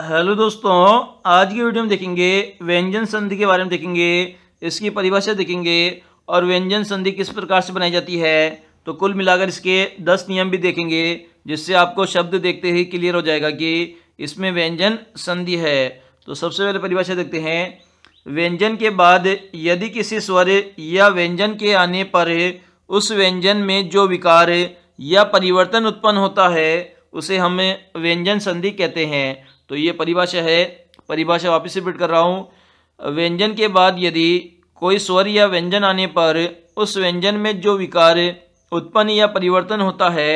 hello दोस्तों आज की वीडियो में देखेंगे व्यंजन संधि के बारे में देखेंगे इसकी परिभाषा देखेंगे और व्यंजन संधि किस प्रकार से बनाई जाती है तो कुल मिलाकर इसके दस नियम भी देखेंगे जिससे आपको शब्द देखते ही क्लियर हो जाएगा कि इसमें व्यंजन संधि है तो सबसे पहले परिभाषा देखते हैं व्यंजन के बाद यदि किसी स्वर या व्यंजन के आने पर उस व्यंजन में जो विकार या परिवर्तन उत्पन्न होता है उसे हम व्यंजन संधि कहते हैं तो ये परिभाषा है परिभाषा वापस रिपीट कर रहा हूँ व्यंजन के बाद यदि कोई स्वर या व्यंजन आने पर उस व्यंजन में जो विकार उत्पन्न या परिवर्तन होता है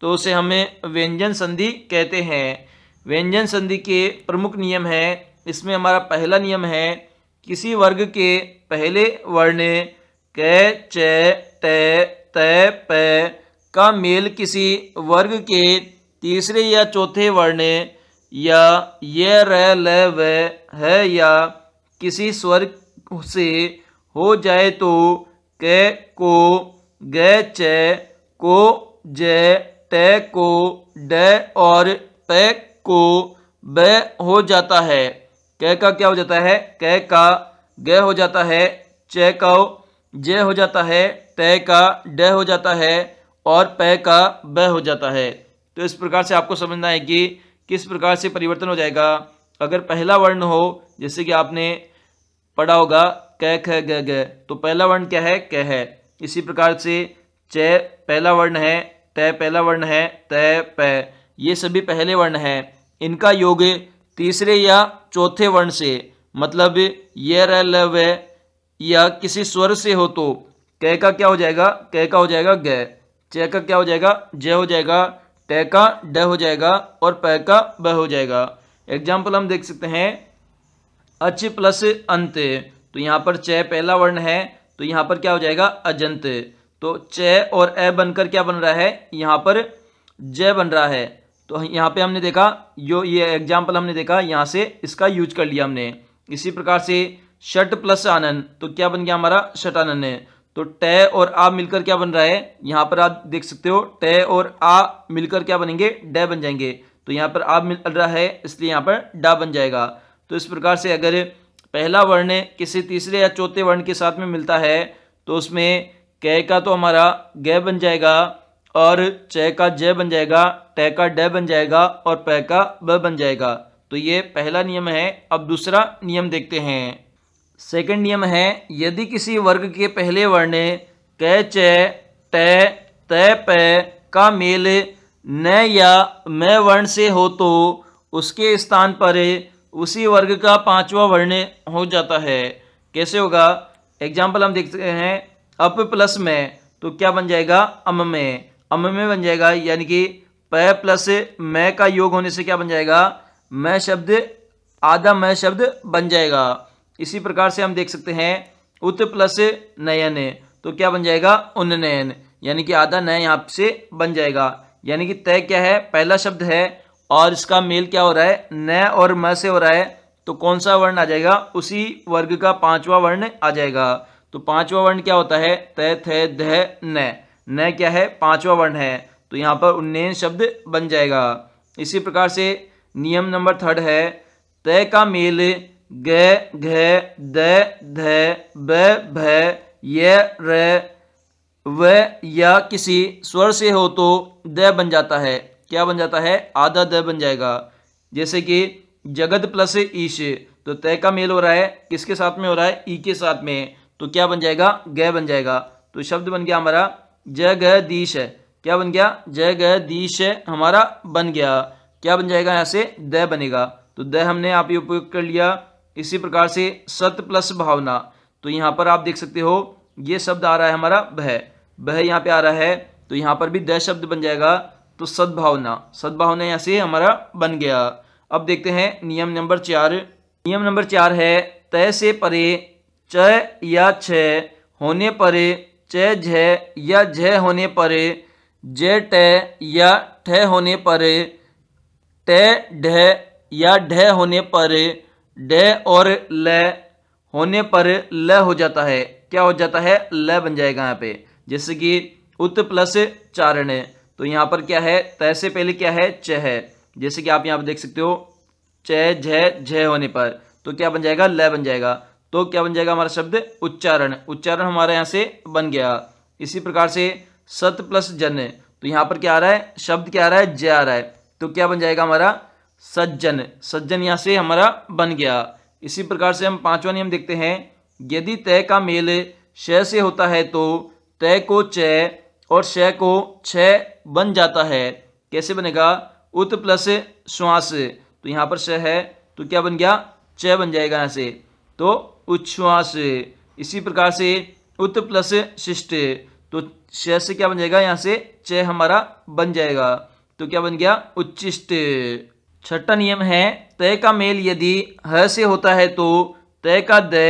तो उसे हमें व्यंजन संधि कहते हैं व्यंजन संधि के प्रमुख नियम है इसमें हमारा पहला नियम है किसी वर्ग के पहले वर्ण क च त त प का मेल किसी वर्ग के तीसरे या चौथे वर्ण या ये रह ले वह है या किसी स्वर से हो जाए तो के को गे चे को जे टे को ड और पे को ब हो जाता है कै का क्या हो जाता है कै का ग हो जाता है चे का जे हो जाता है तय का ड हो जाता है और पे का ब हो जाता है तो इस प्रकार से आपको समझना है कि किस प्रकार से परिवर्तन हो जाएगा अगर पहला वर्ण हो जैसे कि आपने पढ़ा होगा क ख ग ग तो पहला वर्ण क्या है क है इसी प्रकार से च पहला वर्ण है त पहला वर्ण है त प ये सभी पहले वर्ण हैं इनका योग तीसरे या चौथे वर्ण से मतलब ये र ल व या किसी स्वर से हो तो क का क्या हो जाएगा क का हो जाएगा ग च का क्या हो जाएगा ज हो जाएगा ट का ड हो जाएगा और प का ब हो जाएगा एग्जाम्पल हम देख सकते हैं अच प्लस अंत तो यहाँ पर चय पहला वर्ण है तो यहाँ पर क्या हो जाएगा अजंत तो च और ए बनकर क्या बन रहा है यहाँ पर ज बन रहा है तो यहाँ पे हमने देखा यो ये एग्जाम्पल हमने देखा यहाँ से इसका यूज कर लिया हमने इसी प्रकार से शट प्लस आनंद तो क्या बन गया हमारा शट है तो टे और आ मिलकर क्या बन रहा है यहाँ पर आप देख सकते हो टे और आ मिलकर क्या बनेंगे डे बन जाएंगे तो यहाँ पर आ मिल रहा है इसलिए यहाँ पर डा बन जाएगा तो इस प्रकार से अगर पहला वर्ण किसी तीसरे या चौथे वर्ण के साथ में मिलता है तो उसमें कै का तो हमारा गय बन जाएगा और च का जय बन जाएगा ट का ड बन जाएगा और प का ब बन जाएगा तो ये पहला नियम है अब दूसरा नियम देखते हैं सेकंड नियम है यदि किसी वर्ग के पहले वर्ण क च ट त प का मेल न या म वर्ण से हो तो उसके स्थान पर उसी वर्ग का पांचवा वर्ण हो जाता है कैसे होगा एग्जाम्पल हम देखते हैं अप प्लस में तो क्या बन जाएगा अम में अम में बन जाएगा यानी कि प प्लस मैं का योग होने से क्या बन जाएगा मैं शब्द आधा मैं शब्द बन जाएगा इसी प्रकार से हम देख सकते हैं उत प्लस नयन तो क्या बन जाएगा उन्नयन यानी कि आधा नय यहाँ से बन जाएगा यानी कि तय क्या है पहला शब्द है और इसका मेल क्या हो रहा है न और म से हो रहा है तो कौन सा वर्ण आ जाएगा उसी वर्ग का पांचवा वर्ण आ जाएगा तो पांचवा वर्ण क्या होता है तय थे ध न न क्या है पांचवा वर्ण है तो यहाँ पर उन्नयन शब्द बन जाएगा इसी प्रकार से नियम नंबर थर्ड है तय का मेल गे घे दे धे ब भ ये र व या किसी स्वर से हो तो द बन जाता है क्या बन जाता है आधा द बन जाएगा जैसे कि जगत प्लस ईश तो तय का मेल हो रहा है किसके साथ में हो रहा है ई के साथ में तो क्या बन जाएगा गय बन जाएगा तो शब्द बन गया हमारा जगदीश क्या बन गया जगदीश हमारा बन गया क्या बन जाएगा यहाँ से द बनेगा तो द हमने आप ही उपयोग कर लिया इसी प्रकार से सत प्लस भावना तो यहाँ पर आप देख सकते हो ये शब्द आ रहा है हमारा भय भय यहाँ पे आ रहा है तो यहाँ पर भी द शब्द बन जाएगा तो सद्भावना सद्भावना यहाँ से हमारा बन गया अब देखते हैं नियम नंबर चार नियम नंबर चार है तय से परे च या छ होने परे च झ या झ होने परे ज ट या ठ होने पर ट ढ या ढ होने पर डे और ल होने पर ल हो जाता है क्या हो जाता है ल बन जाएगा यहाँ पे जैसे कि उत प्लस चारण तो यहाँ पर क्या है तय से पहले क्या है च है जैसे कि आप यहाँ पर देख सकते हो च झ झ होने पर तो क्या बन जाएगा ल बन जाएगा तो क्या बन जाएगा हमारा शब्द उच्चारण उच्चारण हमारे यहाँ से बन गया इसी प्रकार से सत प्लस जन तो यहाँ पर क्या आ रहा है शब्द क्या आ रहा है ज आ रहा है तो क्या बन जाएगा हमारा सज्जन सज्जन यहाँ से हमारा बन गया इसी प्रकार से हम पांचवा नियम देखते हैं यदि तय का मेल श से होता है तो तय को चय और शय को छ बन जाता है कैसे बनेगा उत प्लस श्वास तो यहाँ पर शय है तो क्या बन गया चय बन जाएगा यहाँ से तो उच्छ्वास इसी प्रकार से उत प्लस शिष्ट तो श से क्या बन जाएगा यहाँ से च हमारा बन जाएगा तो क्या बन गया उच्चिष्ट छठा नियम है तय का मेल यदि ह से होता है तो तय का द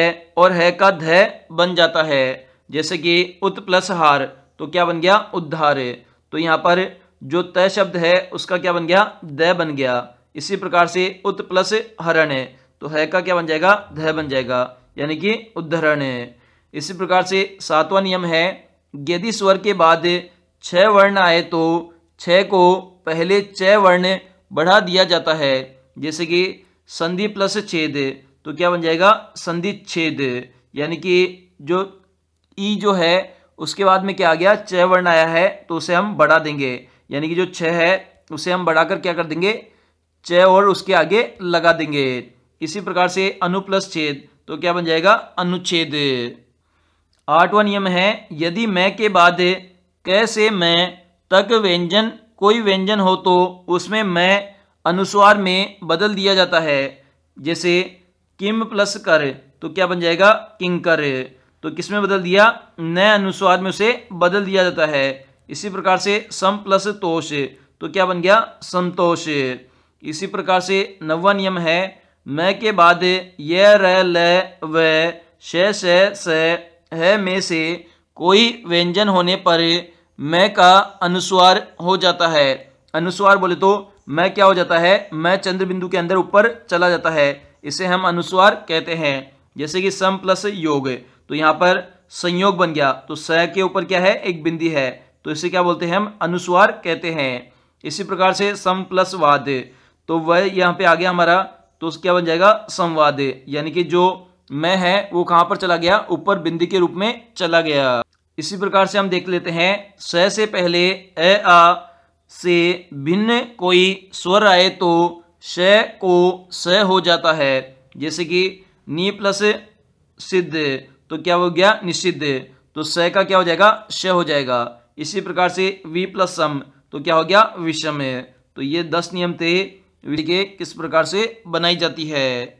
और है का ध बन जाता है जैसे कि उत प्लस हार तो क्या बन गया उद्धार तो यहाँ पर जो तय शब्द है उसका क्या बन गया द बन गया इसी प्रकार से उत प्लस हरण है तो है का क्या बन जाएगा ध बन जाएगा यानी कि उद्धरण है इसी प्रकार से सातवां नियम है यदि स्वर के बाद छ वर्ण आए तो छ को पहले छ वर्ण बढ़ा दिया जाता है जैसे कि संधि प्लस छेद तो क्या बन जाएगा संधि छेद यानी कि जो ई जो है उसके बाद में क्या आ गया छ वर्ण आया है तो उसे हम बढ़ा देंगे यानी कि जो छ है उसे हम बढ़ाकर क्या कर देंगे छ और उसके आगे लगा देंगे इसी प्रकार से अनु प्लस छेद तो क्या बन जाएगा अनुच्छेद आठवां नियम है यदि मैं के बाद कैसे मैं तक व्यंजन कोई व्यंजन हो तो उसमें मैं अनुस्वार में बदल दिया जाता है जैसे किम प्लस कर तो क्या बन जाएगा किंग कर तो किस में बदल दिया नए अनुस्वार में उसे बदल दिया जाता है इसी प्रकार से सम प्लस तोष तो क्या बन गया संतोष इसी प्रकार से नवा नियम है मैं के बाद ये र ल व श है में से कोई व्यंजन होने पर मैं का अनुस्वार हो जाता है अनुस्वार बोले तो मैं क्या हो जाता है मैं चंद्र बिंदु के अंदर ऊपर चला जाता है इसे हम अनुस्वार कहते हैं जैसे कि सम प्लस योग तो यहाँ पर संयोग बन गया तो स के ऊपर क्या है एक बिंदी है तो इसे क्या बोलते हैं हम अनुस्वार कहते हैं इसी प्रकार से सम प्लस वाद तो वह यहाँ पे आ गया हमारा तो क्या बन जाएगा संवाद यानी कि जो मैं है वो कहाँ पर चला गया ऊपर बिंदी के रूप में चला गया इसी प्रकार से हम देख लेते हैं स से पहले ए आ से भिन्न कोई स्वर आए तो श को स हो जाता है जैसे कि नी प्लस सिद्ध तो क्या हो गया निषिद्ध तो स का क्या हो जाएगा श हो जाएगा इसी प्रकार से वी प्लस सम तो क्या हो गया विषम तो ये दस नियम थे के किस प्रकार से बनाई जाती है